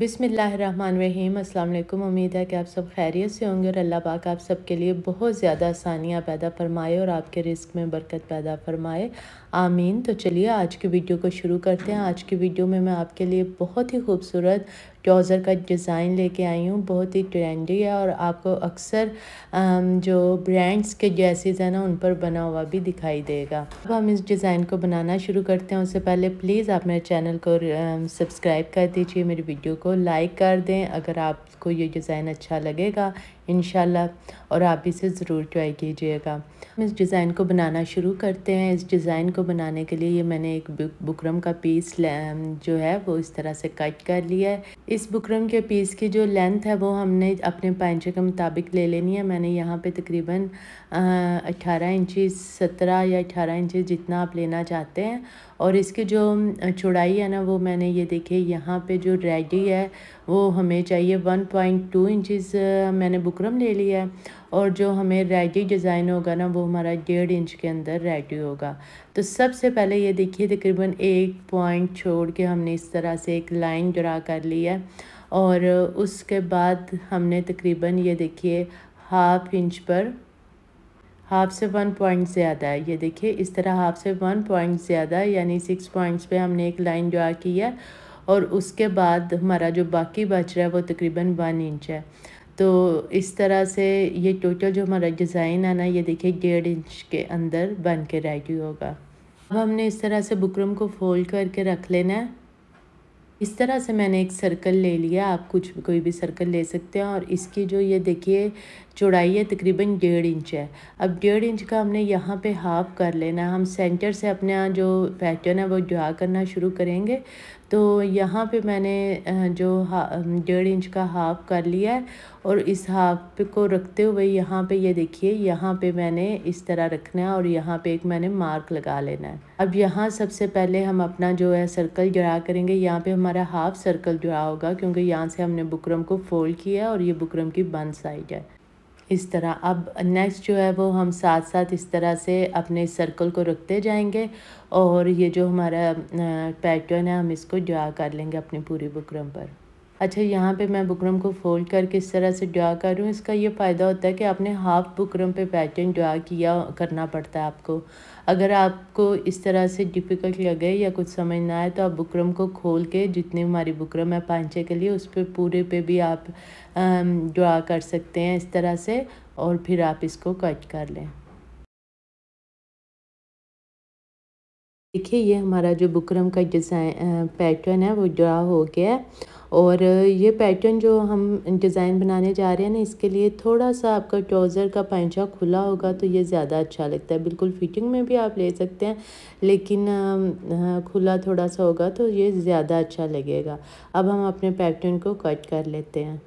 बिसमीम अल्लाम उम्मीद है कि आप सब खैरियत से होंगे और अल्लाह पाक आप सबके लिए बहुत ज़्यादा आसानियाँ पैदा फरमाए और आपके रिस्क में बरकत पैदा फरमाए आमीन तो चलिए आज की वीडियो को शुरू करते हैं आज की वीडियो में मैं आपके लिए बहुत ही खूबसूरत ट्राउज़र का डिज़ाइन लेके आई हूँ बहुत ही ट्रेंडी है और आपको अक्सर जो ब्रांड्स के जैसेज हैं ना उन पर बना हुआ भी दिखाई देगा अब हम इस डिज़ाइन को बनाना शुरू करते हैं उससे पहले प्लीज़ आप मेरे चैनल को सब्सक्राइब कर दीजिए मेरी वीडियो को लाइक कर दें अगर आपको ये डिज़ाइन अच्छा लगेगा इन और आप इसे ज़रूर ट्राई कीजिएगा हम इस डिज़ाइन को बनाना शुरू करते हैं इस डिज़ाइन को बनाने के लिए ये मैंने एक बुकरम का पीस जो है वो इस तरह से कट कर लिया है इस बुकरम के पीस की जो लेंथ है वो हमने अपने पैंचे के मुताबिक ले लेनी है मैंने यहाँ पे तकरीबन अट्ठारह इंची सत्रह या अठारह इंची जितना आप लेना चाहते हैं और इसकी जो चौड़ाई है ना वो मैंने ये देखिए यहाँ पर जो रेडी है वो हमें चाहिए वन पॉइंट टू इंचज़ मैंने बुकरम ले लिया है और जो हमें रेडी डिज़ाइन होगा ना वो हमारा डेढ़ इंच के अंदर रेडी होगा तो सबसे पहले ये देखिए तकरीबन एक पॉइंट छोड़ के हमने इस तरह से एक लाइन ड्रा कर ली है और उसके बाद हमने तकरीबन ये देखिए हाफ इंच पर हाफ से वन पॉइंट ज़्यादा है ये देखिए इस तरह हाफ से वन पॉइंट ज़्यादा यानी सिक्स पॉइंट्स पे हमने एक लाइन ड्रा की है और उसके बाद हमारा जो बाकी बच रहा है वो तकरीबन वन इंच है तो इस तरह से ये टोटल जो हमारा डिज़ाइन है ना ये देखिए डेढ़ इंच के अंदर बन के रेडी होगा अब हमने इस तरह से बुकरम को फोल्ड करके रख लेना है इस तरह से मैंने एक सर्कल ले लिया आप कुछ कोई भी सर्कल ले सकते हैं और इसकी जो ये देखिए चौड़ाई है तकरीबन डेढ़ इंच है अब डेढ़ इंच का हमने यहाँ पे हाफ कर लेना है हम सेंटर से अपना जो पैटर्न है वो ड्रा करना शुरू करेंगे तो यहाँ पे मैंने जो डेढ़ इंच का हाफ कर लिया है और इस हाफ को रखते हुए यहाँ पे ये यह देखिए यहाँ पे मैंने इस तरह रखना है और यहाँ पे एक मैंने मार्क लगा लेना है अब यहाँ सबसे पहले हम अपना जो है सर्कल जुड़ा करेंगे यहाँ पे हमारा हाफ सर्कल जुड़ा होगा क्योंकि यहाँ से हमने बुकरम को फोल्ड किया और ये बुकरम की बंद साइड है इस तरह अब नेक्स्ट जो है वो हम साथ साथ इस तरह से अपने सर्कल को रखते जाएंगे और ये जो हमारा पैटर्न है हम इसको ड्रा कर लेंगे अपनी पूरी बुकरम पर अच्छा यहाँ पे मैं बुकरम को फोल्ड करके इस तरह से ड्रा करूँ इसका ये फ़ायदा होता है कि आपने हाफ़ बुकरम पे पैटर्न ड्रा किया करना पड़ता है आपको अगर आपको इस तरह से डिफ़िकल्ट लगे या कुछ समझ ना आए तो आप बुकरम को खोल के जितनी हमारी बुकरम है पांचे के लिए उस पर पूरे पे भी आप ड्रा कर सकते हैं इस तरह से और फिर आप इसको कट कर लें देखिए ये हमारा जो बुकरम का डिज़ाइन पैटर्न है वो ड्रा हो गया है और ये पैटर्न जो हम डिज़ाइन बनाने जा रहे हैं ना इसके लिए थोड़ा सा आपका ट्राउज़र का पैंचा खुला होगा तो ये ज़्यादा अच्छा लगता है बिल्कुल फिटिंग में भी आप ले सकते हैं लेकिन खुला थोड़ा सा होगा तो ये ज़्यादा अच्छा लगेगा अब हम अपने पैटर्न को कट कर लेते हैं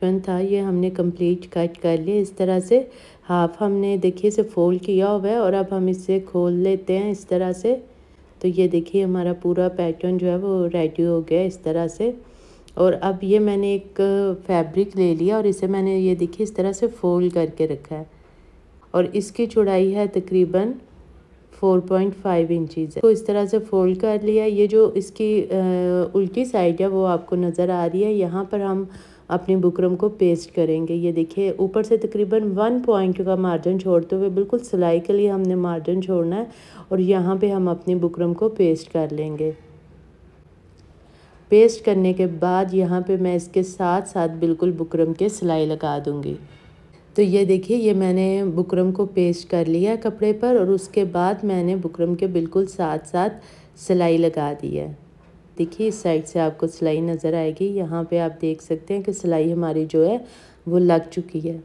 पैटर्न था ये हमने कंप्लीट कट कर लिया इस तरह से हाफ हमने देखिए इसे फोल्ड किया हुआ है और अब हम इसे खोल लेते हैं इस तरह से तो ये देखिए हमारा पूरा पैटर्न जो है वो रेडी हो गया इस तरह से और अब ये मैंने एक फैब्रिक ले लिया और इसे मैंने ये देखिए इस तरह से फोल्ड करके रखा है और इसकी चौड़ाई है तकरीबन 4.5 पॉइंट फाइव इंचज़ तो इस तरह से फोल्ड कर लिया ये जो इसकी उल्टी साइड है वो आपको नज़र आ रही है यहाँ पर हम अपने बुकरम को पेस्ट करेंगे ये देखिए ऊपर से तकरीबन वन पॉइंट का मार्जिन छोड़ते हुए बिल्कुल सिलाई के लिए हमने मार्जिन छोड़ना है और यहाँ पे हम अपने बुकरम को पेस्ट कर लेंगे पेस्ट करने के बाद यहाँ पे मैं इसके साथ साथ बिल्कुल बुकरम के सिलाई लगा दूँगी तो ये देखिए ये मैंने बुकरम को पेस्ट कर लिया कपड़े पर और उसके बाद मैंने बुकरम के बिल्कुल साथ साथ सिलाई लगा दी है देखिए इस साइड से आपको सिलाई नज़र आएगी यहाँ पे आप देख सकते हैं कि सिलाई हमारी जो है वो लग चुकी है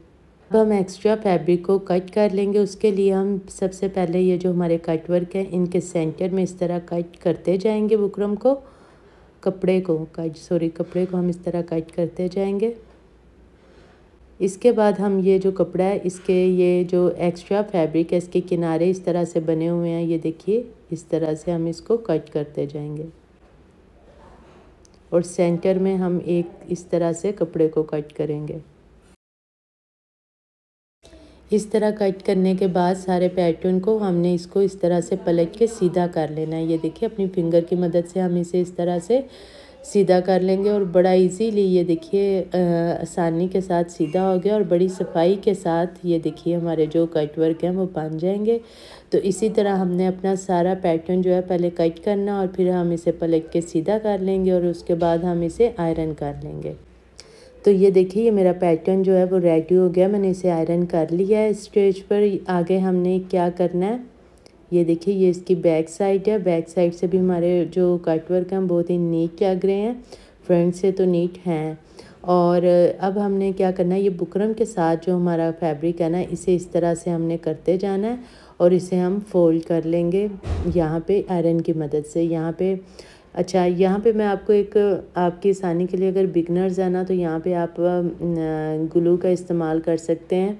अब हम एक्स्ट्रा फैब्रिक को कट कर लेंगे उसके लिए हम सबसे पहले ये जो हमारे कट वर्क हैं इनके सेंटर में इस तरह कट करते जाएंगे बुकरम को कपड़े को कट सॉरी कपड़े को हम इस तरह कट करते जाएंगे इसके बाद हम ये जो कपड़ा है इसके ये जो एक्स्ट्रा फैब्रिक है इसके किनारे इस तरह से बने हुए हैं ये देखिए इस तरह से हम इसको कट करते जाएंगे और सेंटर में हम एक इस तरह से कपड़े को कट करेंगे इस तरह कट करने के बाद सारे पैटर्न को हमने इसको इस तरह से पलट के सीधा कर लेना है ये देखिए अपनी फिंगर की मदद से हम इसे इस तरह से सीधा कर लेंगे और बड़ा इजीली ये देखिए आसानी के साथ सीधा हो गया और बड़ी सफाई के साथ ये देखिए हमारे जो कट वर्क हैं वो बन जाएंगे तो इसी तरह हमने अपना सारा पैटर्न जो है पहले कट करना और फिर हम इसे पलट के सीधा कर लेंगे और उसके बाद हम इसे आयरन कर लेंगे तो ये देखिए ये मेरा पैटर्न जो है वो रेडी हो गया मैंने इसे आयरन कर लिया है स्टेज पर आगे हमने क्या करना है ये देखिए ये इसकी बैक साइड है बैक साइड से भी हमारे जो कटवर्क हैं बहुत ही नीट लग रहे हैं फ्रंट से तो नीट हैं और अब हमने क्या करना है ये बुकरम के साथ जो हमारा फैब्रिक है ना इसे इस तरह से हमने करते जाना है और इसे हम फोल्ड कर लेंगे यहाँ पे आयरन की मदद से यहाँ पे अच्छा यहाँ पे मैं आपको एक आपकी आसानी के लिए अगर बिगनर्स है ना तो यहाँ पे आप ग्लू का इस्तेमाल कर सकते हैं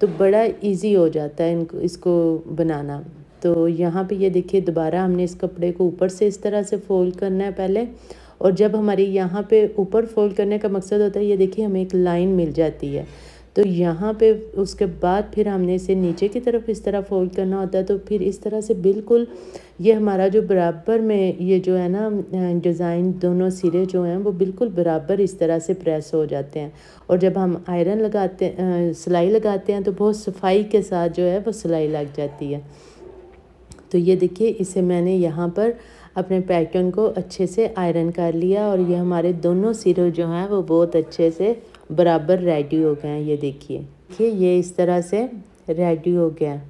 तो बड़ा इजी हो जाता है इनको इसको बनाना तो यहाँ पे ये देखिए दोबारा हमने इस कपड़े को ऊपर से इस तरह से फोल्ड करना है पहले और जब हमारे यहाँ पे ऊपर फोल्ड करने का मकसद होता है ये देखिए हमें एक लाइन मिल जाती है तो यहाँ पे उसके बाद फिर हमने इसे नीचे की तरफ इस तरह फोल्ड करना होता है तो फिर इस तरह से बिल्कुल ये हमारा जो बराबर में ये जो है ना डिज़ाइन दोनों सिरे जो हैं वो बिल्कुल बराबर इस तरह से प्रेस हो जाते हैं और जब हम आयरन लगाते सिलाई लगाते हैं तो बहुत सफाई के साथ जो है वो सिलाई लग जाती है तो ये देखिए इसे मैंने यहाँ पर अपने पैटर्न को अच्छे से आयरन कर लिया और ये हमारे दोनों सिरों जो हैं वो बहुत अच्छे से बराबर रेडी हो गए हैं ये देखिए देखिए ये इस तरह से रेडी हो गया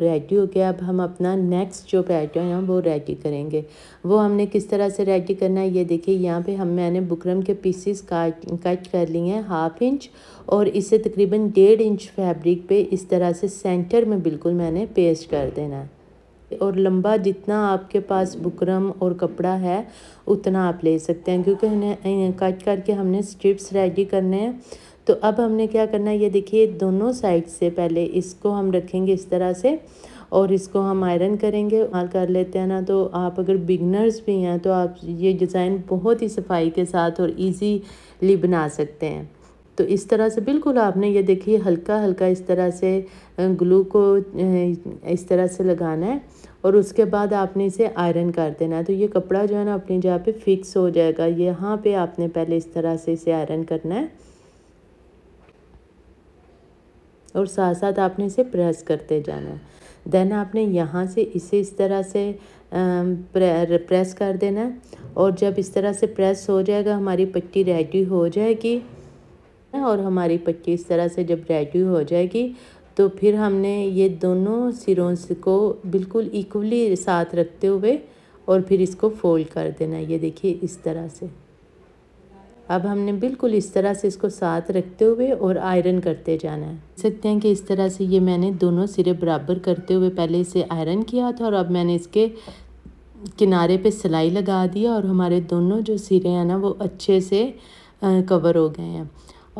रेडी हो गया अब हम अपना नेक्स्ट जो पैटर्न है वो रेडी करेंगे वो हमने किस तरह से रेडी करना है ये देखिए यहाँ पे हम मैंने बुकरम के पीसीस काट कट कर लिए हैं हाफ इंच और इसे तकरीबन डेढ़ इंच फैब्रिक पे इस तरह से सेंटर में बिल्कुल मैंने पेस्ट कर देना है और लंबा जितना आपके पास बुकरम और कपड़ा है उतना आप ले सकते हैं क्योंकि हमें कट करके हमने स्ट्रिप्स रेडी करने हैं तो अब हमने क्या करना है ये देखिए दोनों साइड से पहले इसको हम रखेंगे इस तरह से और इसको हम आयरन करेंगे और कर लेते हैं ना तो आप अगर बिगनर्स भी हैं तो आप ये डिज़ाइन बहुत ही सफाई के साथ और ईजीली बना सकते हैं तो इस तरह से बिल्कुल आपने ये देखिए हल्का हल्का इस तरह से ग्लू को इस तरह से लगाना है और उसके बाद आपने इसे आयरन कर देना है तो ये कपड़ा जो है ना अपनी जगह पे फिक्स हो जाएगा यहाँ पे आपने पहले इस तरह से इसे आयरन करना है और साथ साथ आपने इसे प्रेस करते जाना है देन आपने यहाँ से इसे इस तरह से प्रेस कर देना है और जब इस तरह से प्रेस हो जाएगा हमारी पट्टी रेडी हो जाएगी और हमारी पट्टी इस तरह से जब रेडी हो जाएगी तो फिर हमने ये दोनों सिरों को बिल्कुल इक्वली साथ रखते हुए और फिर इसको फोल्ड कर देना ये देखिए इस तरह से अब हमने बिल्कुल इस तरह से इसको साथ रखते हुए और आयरन करते जाना है सकते हैं कि इस तरह से ये मैंने दोनों सिरे बराबर करते हुए पहले इसे आयरन किया था और अब मैंने इसके किनारे पे सिलाई लगा दी और हमारे दोनों जो सिरे हैं ना वो अच्छे से कवर हो गए हैं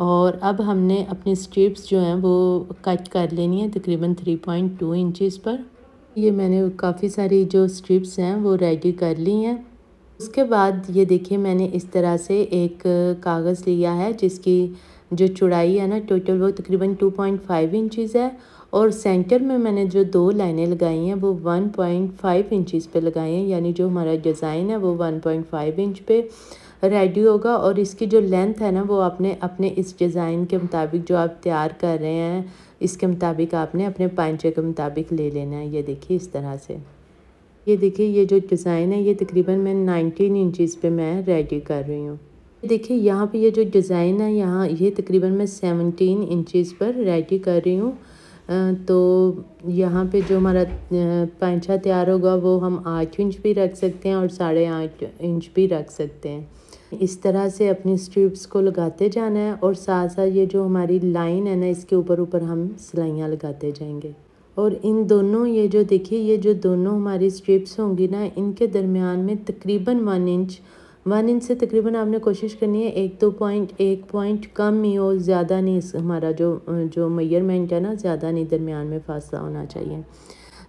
और अब हमने अपनी स्ट्रिप्स जो हैं वो कट कर लेनी है तकरीबन थ्री पॉइंट टू इंचज़ पर ये मैंने काफ़ी सारी जो स्ट्रिप्स हैं वो रेडी कर ली हैं उसके बाद ये देखिए मैंने इस तरह से एक कागज़ लिया है जिसकी जो चौड़ाई है ना टोटल वो तकरीबन टू पॉइंट फाइव इंचज़ है और सेंटर में मैंने जो दो लाइनें लगाई हैं वो वन पॉइंट फाइव इंचज़ पर लगाई हैं यानी जो हमारा डिज़ाइन है वो वन पॉइंट फाइव इंच पे रेडी होगा और इसकी जो लेंथ है ना वो आपने अपने इस डिज़ाइन के मुताबिक जो आप तैयार कर रहे हैं इसके मुताबिक आपने अपने पांचे के मुताबिक ले लेना है ये देखिए इस तरह से ये देखिए ये जो डिज़ाइन है ये तकरीबन मैं नाइनटीन इंचज़ पर मैं रेडी कर रही हूँ देखिए यहाँ पे ये जो डिज़ाइन है यहाँ ये तकरीबन मैं सेवनटीन इंचज़ पर रेडी कर रही हूँ तो यहाँ पे जो हमारा पैंछा तैयार होगा वो हम आठ इंच भी रख सकते हैं और साढ़े आठ इंच भी रख सकते हैं इस तरह से अपनी स्ट्रिप्स को लगाते जाना है और साथ साथ ये जो हमारी लाइन है ना इसके ऊपर ऊपर हम सिलाइयाँ लगाते जाएंगे और इन दोनों ये जो देखिए ये जो दोनों हमारी स्ट्रिप्स होंगी ना इनके दरमियान में तकरीबन वन इंच वन इंच से तकरीबन आपने कोशिश करनी है एक दो पॉइंट एक पॉइंट कम ही हो ज़्यादा नहीं हमारा जो जो मैयरमेंट है ना ज़्यादा नहीं दरमियान में फासला होना चाहिए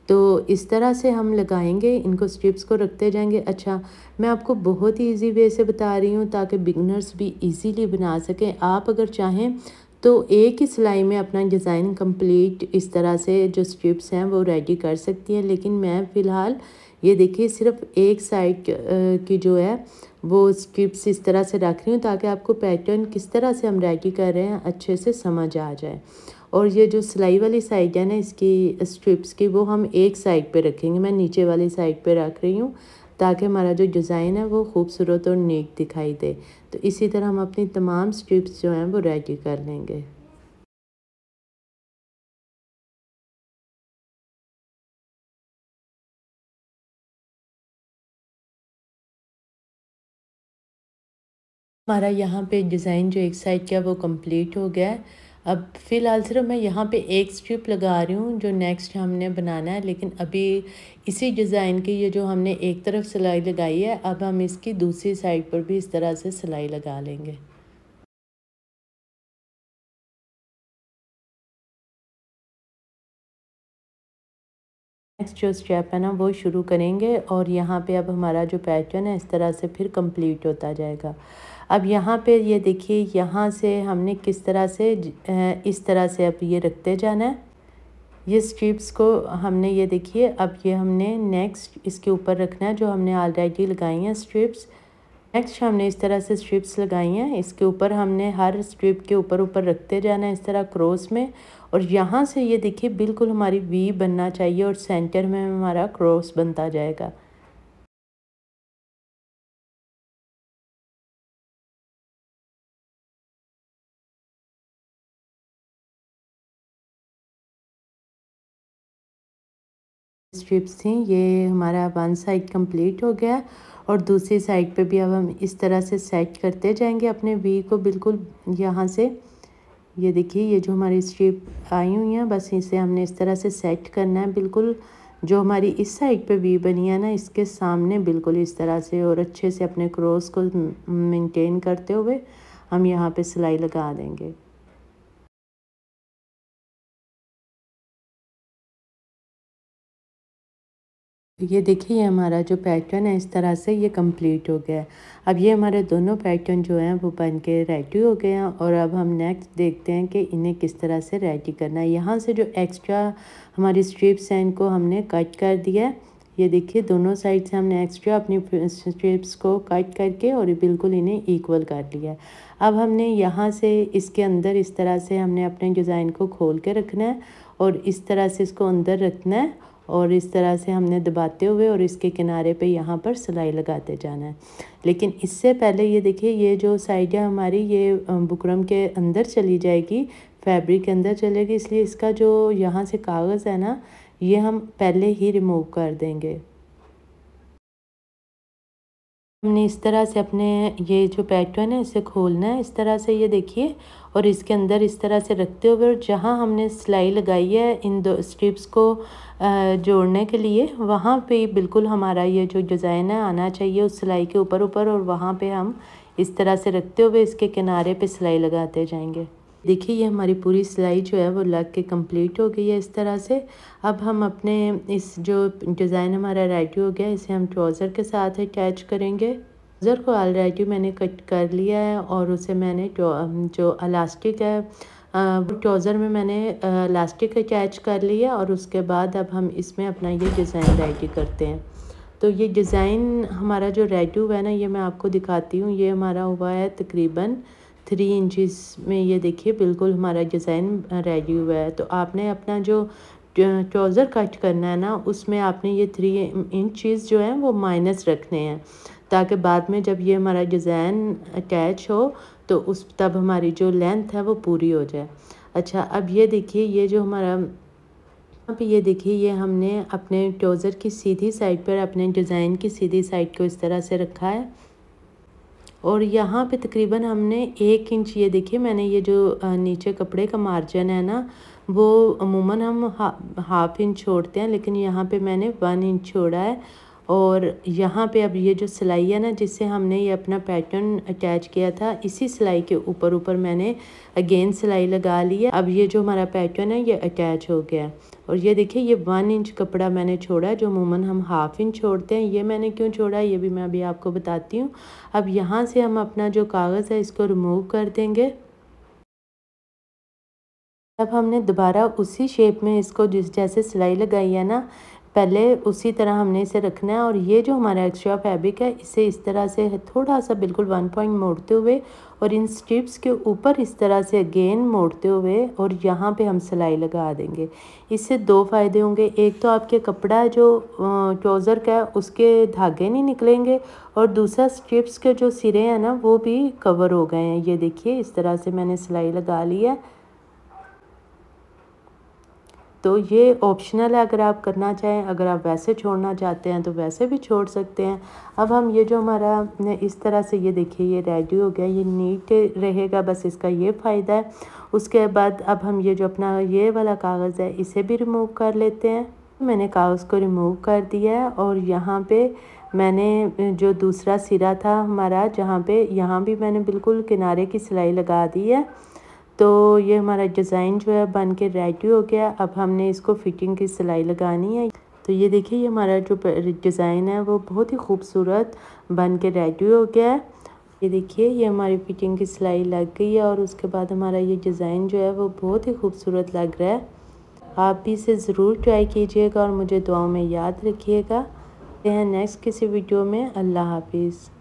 तो इस तरह से हम लगाएंगे इनको स्ट्रिप्स को रखते जाएंगे अच्छा मैं आपको बहुत ही ईजी वे से बता रही हूँ ताकि बिगनर्स भी ईज़ीली बना सकें आप अगर चाहें तो एक ही सिलाई में अपना डिज़ाइन कंप्लीट इस तरह से जो स्ट्रिप्स हैं वो रेडी कर सकती हैं लेकिन मैं फ़िलहाल ये देखिए सिर्फ एक साइड की जो है वो स्ट्रिप्स इस तरह से रख रही हूँ ताकि आपको पैटर्न किस तरह से हम रेडी कर रहे हैं अच्छे से समझ आ जाए और ये जो सिलाई वाली साइड है ना इसकी स्ट्रिप्स की वो हम एक साइड पे रखेंगे मैं नीचे वाली साइड पे रख रही हूँ ताकि हमारा जो डिज़ाइन है वो खूबसूरत और नेक दिखाई दे तो इसी तरह हम अपनी तमाम स्ट्रिप्स जो हैं वो रेडी कर लेंगे हमारा यहाँ पे डिज़ाइन जो एक साइड का वो कंप्लीट हो गया है अब फ़िलहाल सिर्फ मैं यहाँ पे एक स्ट्रिप लगा रही हूँ जो नेक्स्ट हमने बनाना है लेकिन अभी इसी डिज़ाइन की ये जो हमने एक तरफ सिलाई लगाई है अब हम इसकी दूसरी साइड पर भी इस तरह से सिलाई लगा लेंगे नेक्स्ट जो स्टेप है ना वो शुरू करेंगे और यहाँ पे अब हमारा जो पैटर्न है इस तरह से फिर कंप्लीट होता जाएगा अब यहाँ पे ये देखिए यहाँ से हमने किस तरह से इस तरह से अब ये रखते जाना है ये स्ट्रिप्स को हमने ये देखिए अब ये हमने नेक्स्ट इसके ऊपर रखना है जो हमने ऑलरेडी लगाई हैं स्ट्रिप्स नेक्स्ट हमने इस तरह से स्ट्रिप्स लगाई हैं इसके ऊपर हमने हर स्ट्रिप के ऊपर ऊपर रखते जाना है इस तरह क्रॉस में और यहाँ से ये देखिए बिल्कुल हमारी वी बनना चाहिए और सेंटर में हमारा क्रॉस बनता जाएगा स्ट्रिप्स थी ये हमारा वन साइड कंप्लीट हो गया और दूसरी साइड पे भी अब हम इस तरह से सेट करते जाएंगे अपने वी को बिल्कुल यहाँ से ये देखिए ये जो हमारी स्ट्रिप आई हुई हैं बस इसे हमने इस तरह से सेट करना है बिल्कुल जो हमारी इस साइड पे वी बनी है ना इसके सामने बिल्कुल इस तरह से और अच्छे से अपने क्रॉस को मेंटेन करते हुए हम यहाँ पे सिलाई लगा देंगे ये देखिए ये हमारा जो पैटर्न है इस तरह से ये कंप्लीट हो गया है अब ये हमारे दोनों पैटर्न जो हैं वो बन के रेडी हो गए हैं और अब हम नेक्स्ट देखते हैं कि इन्हें किस तरह से रेडी करना है यहाँ से जो एक्स्ट्रा हमारी स्ट्रिप्स हैं इनको हमने कट कर दिया है ये देखिए दोनों साइड से हमने एक्स्ट्रा अपनी स्ट्रिप्स को कट करके और बिल्कुल इन्हें इक्वल कर लिया है अब हमने यहाँ से इसके अंदर इस तरह से हमने अपने डिज़ाइन को खोल के रखना है और इस तरह से इसको अंदर रखना है और इस तरह से हमने दबाते हुए और इसके किनारे पे यहाँ पर सिलाई लगाते जाना है लेकिन इससे पहले ये देखिए ये जो साइड है हमारी ये बुकरम के अंदर चली जाएगी फैब्रिक के अंदर चलेगी इसलिए इसका जो यहाँ से कागज़ है ना ये हम पहले ही रिमूव कर देंगे हमने इस तरह से अपने ये जो पैटर्न है इसे खोलना है इस तरह से ये देखिए और इसके अंदर इस तरह से रखते हुए और जहाँ हमने सिलाई लगाई है इन दो स्ट्रिप्स को जोड़ने के लिए वहाँ पे बिल्कुल हमारा ये जो डिज़ाइन है आना चाहिए उस सिलाई के ऊपर ऊपर और वहाँ पे हम इस तरह से रखते हुए इसके किनारे पे सिलाई लगाते जाएंगे देखिए ये हमारी पूरी सिलाई जो है वो लग के कंप्लीट हो गई है इस तरह से अब हम अपने इस जो डिज़ाइन हमारा रेडी हो गया इसे हम ट्राउज़र के साथ अटैच करेंगे ट्राउज़र को ऑलरेडी मैंने कट कर लिया है और उसे मैंने जो अलास्टिक है ट्राउज़र में मैंने अलास्टिक अटैच कर लिया और उसके बाद अब हम इसमें अपना ये डिज़ाइन रेडी करते हैं तो ये डिज़ाइन हमारा जो रेडी हुआ है ना ये मैं आपको दिखाती हूँ ये हमारा हुआ है तकरीबन थ्री इंचज़ में ये देखिए बिल्कुल हमारा डिज़ाइन रेडी हुआ है तो आपने अपना जो ट्राउज़र कट करना है ना उसमें आपने ये थ्री इंचज़ जो है वो माइनस रखने हैं ताकि बाद में जब ये हमारा डिज़ाइन अटैच हो तो उस तब हमारी जो लेंथ है वो पूरी हो जाए अच्छा अब ये देखिए ये जो हमारा अब ये देखिए ये हमने अपने ट्राउज़र की सीधी साइड पर अपने डिज़ाइन की सीधी साइड को इस तरह से रखा है और यहाँ पे तकरीबन हमने एक इंच ये देखिए मैंने ये जो नीचे कपड़े का मार्जिन है ना वो अमूमन हम हा, हाफ इंच छोड़ते हैं लेकिन यहाँ पे मैंने वन इंच छोड़ा है और यहाँ पे अब ये जो सिलाई है ना जिससे हमने ये अपना पैटर्न अटैच किया था इसी सिलाई के ऊपर ऊपर मैंने अगेन सिलाई लगा ली है अब ये जो हमारा पैटर्न है ये अटैच हो गया और ये देखिए ये वन इंच कपड़ा मैंने छोड़ा जो मूमन हम हाफ इंच छोड़ते हैं ये मैंने क्यों छोड़ा ये भी मैं अभी आपको बताती हूँ अब यहाँ से हम अपना जो कागज़ है इसको रिमूव कर देंगे अब हमने दोबारा उसी शेप में इसको जिस जैसे सिलाई लगाई है ना पहले उसी तरह हमने इसे रखना है और ये जो हमारा एक्स्ट्रा फैब्रिक है इसे इस तरह से थोड़ा सा बिल्कुल वन पॉइंट मोड़ते हुए और इन स्ट्रिप्स के ऊपर इस तरह से अगेन मोड़ते हुए और यहाँ पे हम सिलाई लगा देंगे इससे दो फायदे होंगे एक तो आपके कपड़ा जो ट्रोज़र का है उसके धागे नहीं निकलेंगे और दूसरा स्ट्रिप्स के जो सिरे हैं ना वो भी कवर हो गए हैं ये देखिए इस तरह से मैंने सिलाई लगा ली है तो ये ऑप्शनल है अगर आप करना चाहें अगर आप वैसे छोड़ना चाहते हैं तो वैसे भी छोड़ सकते हैं अब हम ये जो हमारा इस तरह से ये देखिए ये रेडी हो गया ये नीट रहेगा बस इसका ये फ़ायदा है उसके बाद अब हम ये जो अपना ये वाला कागज़ है इसे भी रिमूव कर लेते हैं मैंने कागज़ को रिमूव कर दिया है और यहाँ पे मैंने जो दूसरा सिरा था हमारा जहाँ पे यहाँ भी मैंने बिल्कुल किनारे की सिलाई लगा दी है तो ये हमारा डिज़ाइन जो है बन के रेडी हो गया अब हमने इसको फिटिंग की सिलाई लगानी है तो ये देखिए ये हमारा जो डिज़ाइन है वो बहुत ही खूबसूरत बन के रेडी हो गया है ये देखिए ये हमारी फिटिंग की सिलाई लग गई है और उसके बाद हमारा ये डिज़ाइन जो है वो बहुत ही खूबसूरत लग रहा है आप भी इसे ज़रूर ट्राई कीजिएगा और मुझे दुआओं में याद रखिएगा हैं नेक्स्ट किसी वीडियो में अल्लाह हाफिज़